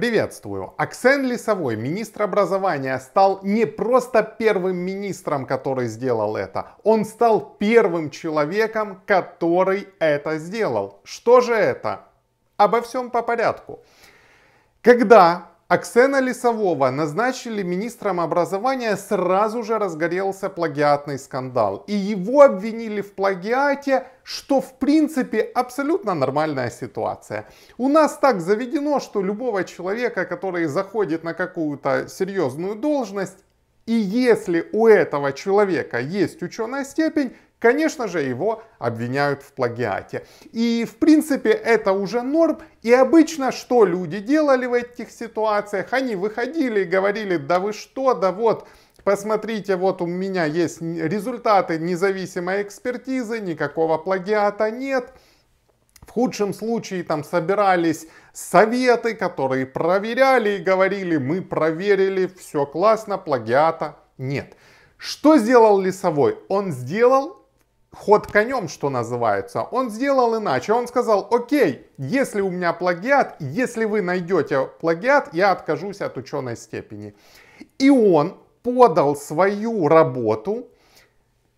Приветствую! Аксен Лисовой, министр образования, стал не просто первым министром, который сделал это, он стал первым человеком, который это сделал. Что же это? Обо всем по порядку. Когда Аксена Лисового назначили министром образования, сразу же разгорелся плагиатный скандал. И его обвинили в плагиате, что в принципе абсолютно нормальная ситуация. У нас так заведено, что любого человека, который заходит на какую-то серьезную должность, и если у этого человека есть ученая степень, Конечно же, его обвиняют в плагиате. И, в принципе, это уже норм. И обычно, что люди делали в этих ситуациях? Они выходили и говорили, да вы что, да вот, Посмотрите, вот у меня есть результаты независимой экспертизы, никакого плагиата нет. В худшем случае там собирались советы, которые проверяли и говорили, мы проверили, все классно, плагиата нет. Что сделал Лесовой? Он сделал ход конем, что называется, он сделал иначе. Он сказал, окей, если у меня плагиат, если вы найдете плагиат, я откажусь от ученой степени. И он подал свою работу,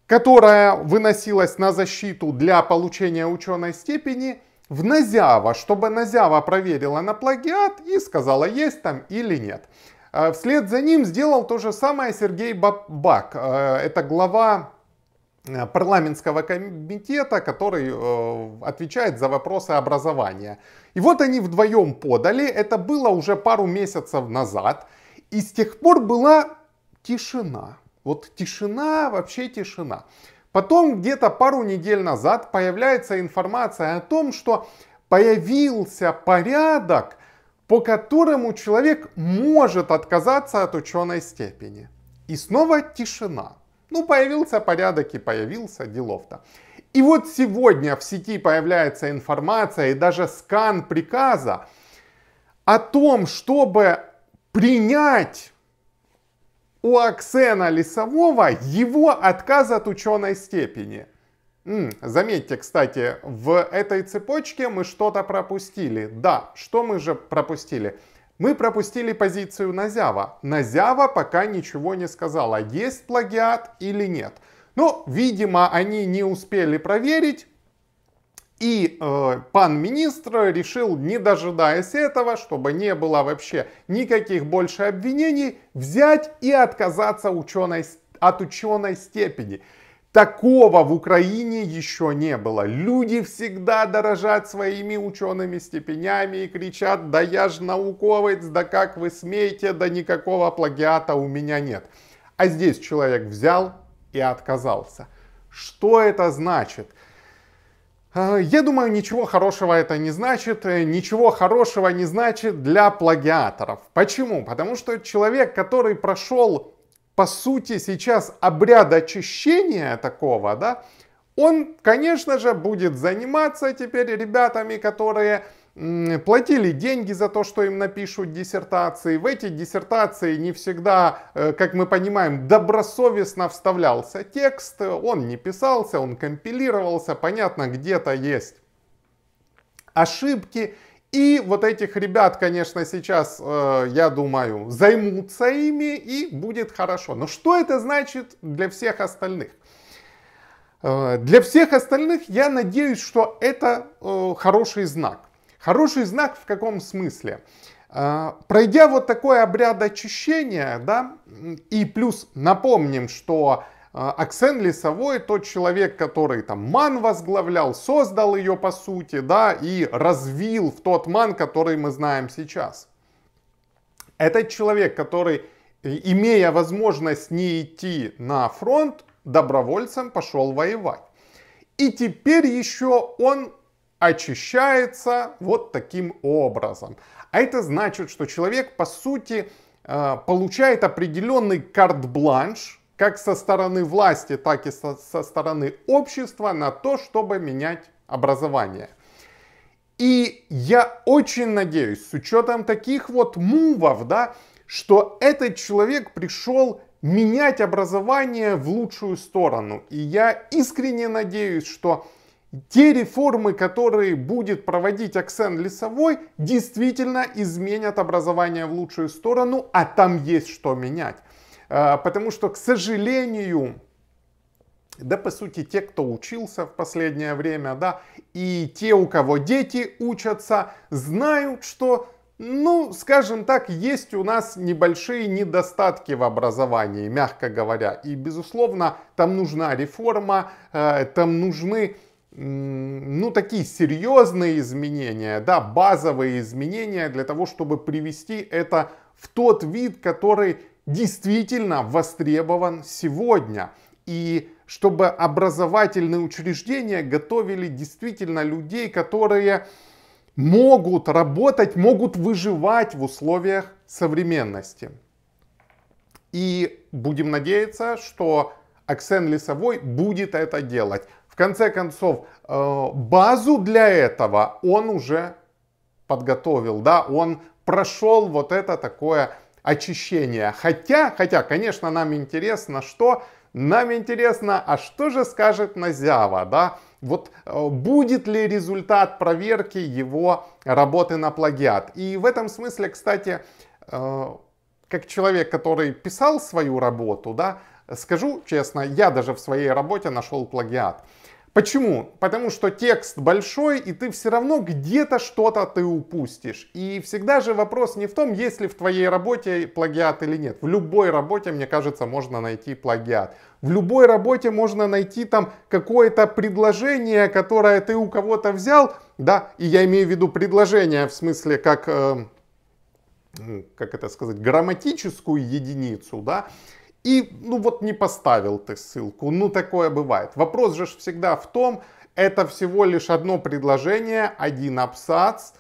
которая выносилась на защиту для получения ученой степени, в Назява, чтобы Назява проверила на плагиат и сказала, есть там или нет. Э, вслед за ним сделал то же самое Сергей Бабак. Э, это глава Э, парламентского комитета, который э, отвечает за вопросы образования. И вот они вдвоем подали, это было уже пару месяцев назад, и с тех пор была тишина. Вот тишина, вообще тишина. Потом где-то пару недель назад появляется информация о том, что появился порядок, по которому человек может отказаться от ученой степени. И снова тишина. Ну, появился порядок и появился делов-то. И вот сегодня в сети появляется информация и даже скан приказа о том, чтобы принять у Аксена Лесового его отказ от ученой степени. Заметьте, кстати, в этой цепочке мы что-то пропустили. Да, что мы же пропустили? Мы пропустили позицию Назява. Назява пока ничего не сказала, есть плагиат или нет. Но, видимо, они не успели проверить, и э, пан министр решил, не дожидаясь этого, чтобы не было вообще никаких больше обвинений, взять и отказаться ученой, от ученой степени. Такого в Украине еще не было. Люди всегда дорожат своими учеными степенями и кричат, да я ж науковец, да как вы смеете, да никакого плагиата у меня нет. А здесь человек взял и отказался. Что это значит? А, я думаю, ничего хорошего это не значит, э, ничего хорошего не значит для плагиаторов. Почему? Потому что человек, который прошел по сути, сейчас обряд очищения такого, да, он, конечно же, будет заниматься теперь ребятами, которые платили деньги за то, что им напишут диссертации. В эти диссертации не всегда, э, как мы понимаем, добросовестно вставлялся текст, он не писался, он компилировался, понятно, где-то есть ошибки. И вот этих ребят, конечно, сейчас, э, я думаю, займутся ими и будет хорошо. Но что это значит для всех остальных? Э, для всех остальных я надеюсь, что это э, хороший знак. Хороший знак в каком смысле? Э, пройдя вот такой обряд очищения, да, и плюс напомним, что а, Аксен Лесовой, тот человек, который там МАН возглавлял, создал ее по сути, да, и развил в тот МАН, который мы знаем сейчас. Этот человек, который, э, имея возможность не идти на фронт, добровольцем пошел воевать. И теперь еще он очищается вот таким образом. А это значит, что человек, по сути, э, получает определенный карт-бланш, как со стороны власти, так и со, со стороны общества на то, чтобы менять образование. И я очень надеюсь, с учетом таких вот мувов, да, что этот человек пришел менять образование в лучшую сторону. И я искренне надеюсь, что те реформы, которые будет проводить Аксен Лесовой, действительно изменят образование в лучшую сторону, а там есть что менять. А, потому что, к сожалению, да, по сути, те, кто учился в последнее время, да, и те, у кого дети учатся, знают, что, ну, скажем так, есть у нас небольшие недостатки в образовании, мягко говоря. И, безусловно, там нужна реформа, э, там нужны ну, такие серьезные изменения, да, базовые изменения для того, чтобы привести это в тот вид, который действительно востребован сегодня. И чтобы образовательные учреждения готовили действительно людей, которые могут работать, могут выживать в условиях современности. И будем надеяться, что Аксен Лесовой будет это делать. В конце концов, э, базу для этого он уже подготовил, да, он прошел вот это такое очищения. Хотя, хотя, конечно, нам интересно, что нам интересно, а что же скажет Назява, да? Вот э, будет ли результат проверки его работы на плагиат? И в этом смысле, кстати, э, как человек, который писал свою работу, да, скажу честно, я даже в своей работе нашел плагиат. Почему? Потому что текст большой, и ты все равно где-то что-то ты упустишь. И всегда же вопрос не в том, есть ли в твоей работе плагиат или нет. В любой работе, мне кажется, можно найти плагиат. В любой работе можно найти там какое-то предложение, которое ты у кого-то взял, да, и я имею в виду предложение в смысле как, э, как это сказать, грамматическую единицу, да, и, ну вот не поставил ты ссылку, ну такое бывает. Вопрос же всегда в том, это всего лишь одно предложение, один абзац,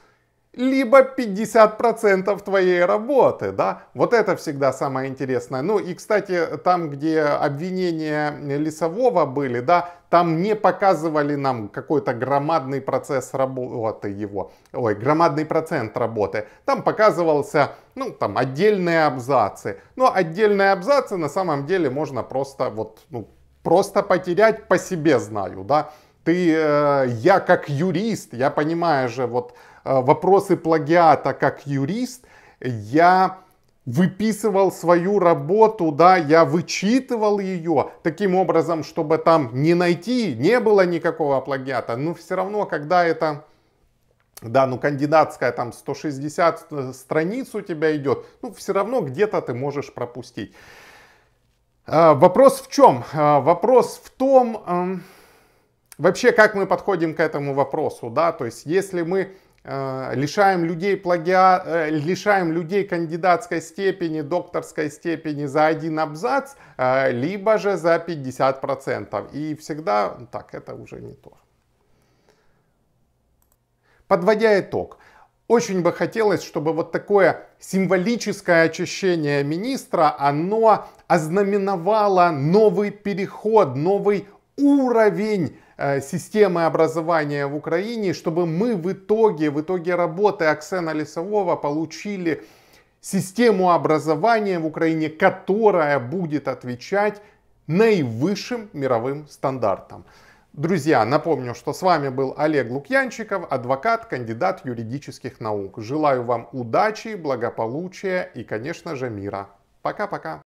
либо 50% твоей работы, да, вот это всегда самое интересное. Ну и, кстати, там, где обвинения Лесового были, да, там не показывали нам какой-то громадный процесс работы его, ой, громадный процент работы. Там показывался, ну, там отдельные абзацы. Но ну, отдельные абзацы на самом деле можно просто вот, ну, просто потерять, по себе знаю, да. Ты, э, я как юрист, я понимаю же вот Э, вопросы плагиата как юрист, я выписывал свою работу, да, я вычитывал ее таким образом, чтобы там не найти, не было никакого плагиата. Но все равно, когда это, да, ну кандидатская там 160 э, страниц у тебя идет, ну все равно где-то ты можешь пропустить. Э, вопрос в чем? Вопрос в том, эм, вообще как мы подходим к этому вопросу, да, то есть если мы Э, лишаем людей, плагиа... Э, лишаем людей кандидатской степени, докторской степени за один абзац, э, либо же за 50%. И всегда ну так, это уже не то. Подводя итог, очень бы хотелось, чтобы вот такое символическое очищение министра, оно ознаменовало новый переход, новый уровень Э, системы образования в Украине, чтобы мы в итоге, в итоге работы Аксена Лисового получили систему образования в Украине, которая будет отвечать наивысшим мировым стандартам. Друзья, напомню, что с вами был Олег Лукьянчиков, адвокат, кандидат юридических наук. Желаю вам удачи, благополучия и, конечно же, мира. Пока-пока.